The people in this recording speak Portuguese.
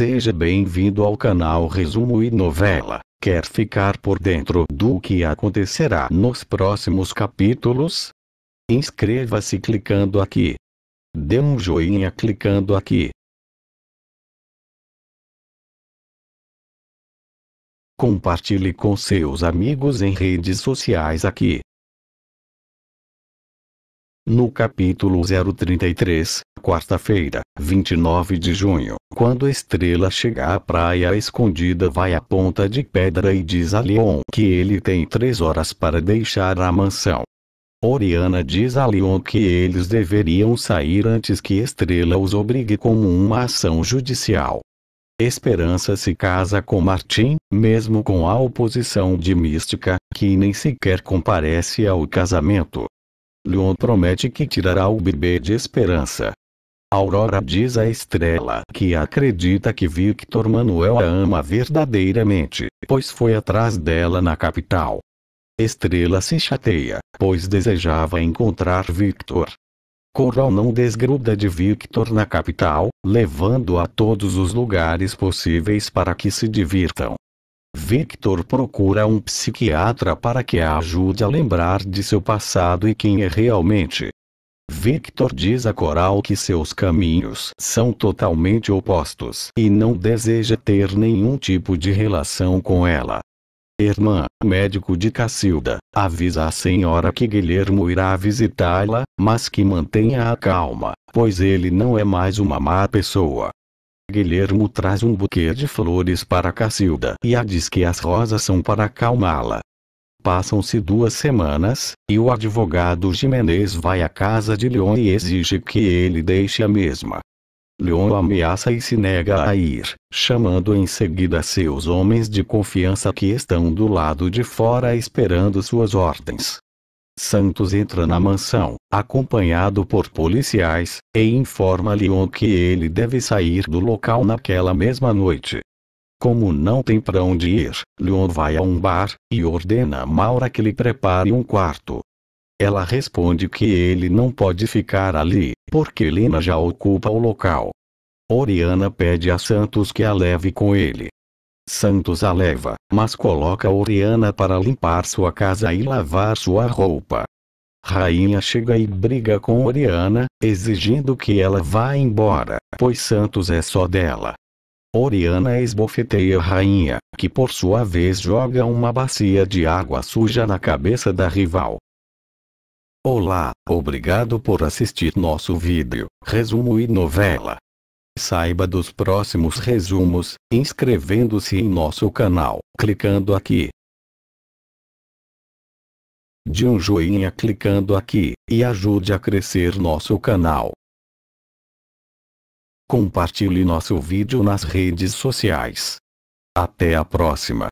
Seja bem-vindo ao canal Resumo e Novela. Quer ficar por dentro do que acontecerá nos próximos capítulos? Inscreva-se clicando aqui. Dê um joinha clicando aqui. Compartilhe com seus amigos em redes sociais aqui no capítulo 033, quarta-feira, 29 de junho, quando estrela chega à praia escondida, vai à ponta de pedra e diz a Leon que ele tem três horas para deixar a mansão. Oriana diz a Leon que eles deveriam sair antes que Estrela os obrigue como uma ação judicial. Esperança se casa com Martim, mesmo com a oposição de Mística, que nem sequer comparece ao casamento. Leon promete que tirará o bebê de esperança. Aurora diz à estrela que acredita que Victor Manuel a ama verdadeiramente, pois foi atrás dela na capital. Estrela se chateia, pois desejava encontrar Victor. Coral não desgruda de Victor na capital, levando a todos os lugares possíveis para que se divirtam. Victor procura um psiquiatra para que a ajude a lembrar de seu passado e quem é realmente. Victor diz a Coral que seus caminhos são totalmente opostos e não deseja ter nenhum tipo de relação com ela. Irmã, médico de Cacilda, avisa a senhora que Guilhermo irá visitá-la, mas que mantenha a calma, pois ele não é mais uma má pessoa. Guilhermo traz um buquê de flores para Cacilda e a diz que as rosas são para acalmá-la. Passam-se duas semanas, e o advogado Jimenez vai à casa de Leon e exige que ele deixe a mesma. Leon ameaça e se nega a ir, chamando em seguida seus homens de confiança que estão do lado de fora esperando suas ordens. Santos entra na mansão, acompanhado por policiais, e informa Leon que ele deve sair do local naquela mesma noite. Como não tem para onde ir, Leon vai a um bar e ordena a Maura que lhe prepare um quarto. Ela responde que ele não pode ficar ali, porque Helena já ocupa o local. Oriana pede a Santos que a leve com ele, Santos a leva, mas coloca Oriana para limpar sua casa e lavar sua roupa. Rainha chega e briga com Oriana, exigindo que ela vá embora, pois Santos é só dela. Oriana esbofeteia rainha, que por sua vez joga uma bacia de água suja na cabeça da rival. Olá, obrigado por assistir nosso vídeo, resumo e novela. Saiba dos próximos resumos, inscrevendo-se em nosso canal, clicando aqui. De um joinha clicando aqui, e ajude a crescer nosso canal. Compartilhe nosso vídeo nas redes sociais. Até a próxima!